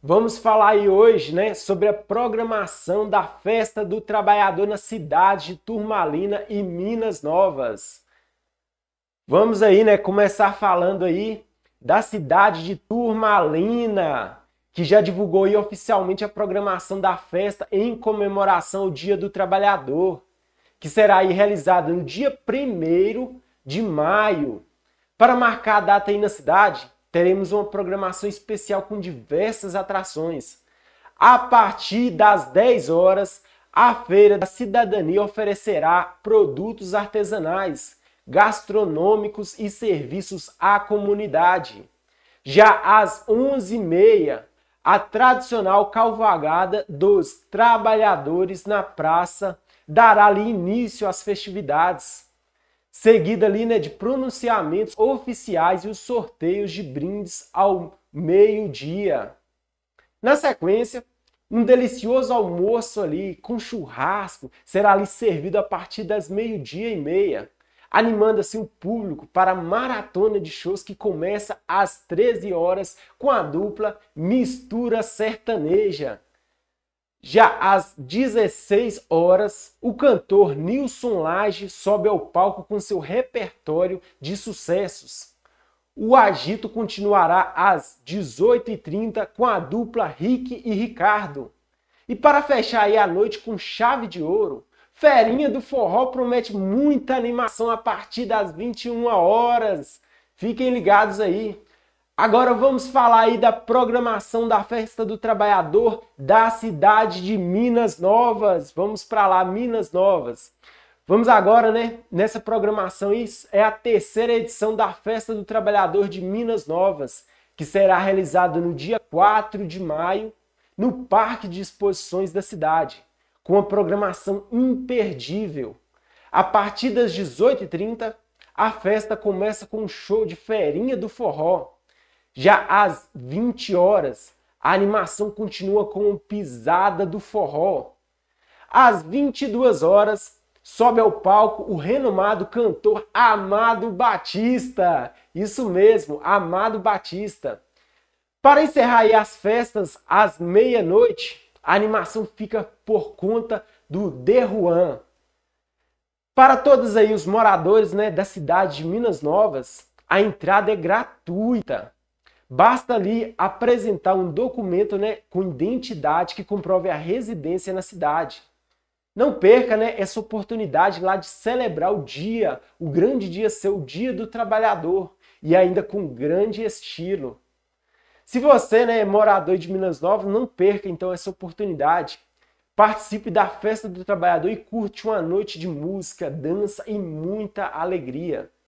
Vamos falar aí hoje, né, sobre a programação da Festa do Trabalhador na cidade de Turmalina e Minas Novas. Vamos aí, né, começar falando aí da cidade de Turmalina, que já divulgou aí oficialmente a programação da festa em comemoração ao Dia do Trabalhador, que será aí realizada no dia 1 de maio. Para marcar a data aí na cidade, teremos uma programação especial com diversas atrações. A partir das 10 horas, a Feira da Cidadania oferecerá produtos artesanais, gastronômicos e serviços à comunidade. Já às 11h30, a tradicional cavalgada dos trabalhadores na praça dará ali início às festividades seguida ali né, de pronunciamentos oficiais e os sorteios de brindes ao meio-dia. Na sequência, um delicioso almoço ali com churrasco será ali servido a partir das meio-dia e meia, animando assim o público para a maratona de shows que começa às 13 horas com a dupla Mistura Sertaneja. Já às 16 horas, o cantor Nilson Lage sobe ao palco com seu repertório de sucessos. O agito continuará às 18h30 com a dupla Rick e Ricardo. E para fechar a noite com chave de ouro, Ferinha do Forró promete muita animação a partir das 21 horas. Fiquem ligados aí. Agora vamos falar aí da programação da Festa do Trabalhador da cidade de Minas Novas. Vamos para lá, Minas Novas. Vamos agora, né, nessa programação isso é a terceira edição da Festa do Trabalhador de Minas Novas, que será realizada no dia 4 de maio no Parque de Exposições da cidade, com uma programação imperdível. A partir das 18h30, a festa começa com um show de ferinha do forró, já às 20 horas, a animação continua com Pisada do Forró. Às 22 horas, sobe ao palco o renomado cantor Amado Batista. Isso mesmo, Amado Batista. Para encerrar as festas, às meia-noite, a animação fica por conta do De Juan. Para todos aí os moradores né, da cidade de Minas Novas, a entrada é gratuita. Basta ali apresentar um documento né, com identidade que comprove a residência na cidade. Não perca né, essa oportunidade lá de celebrar o dia, o grande dia seu, o dia do trabalhador, e ainda com grande estilo. Se você né, é morador de Minas Novas, não perca então essa oportunidade. Participe da festa do trabalhador e curte uma noite de música, dança e muita alegria.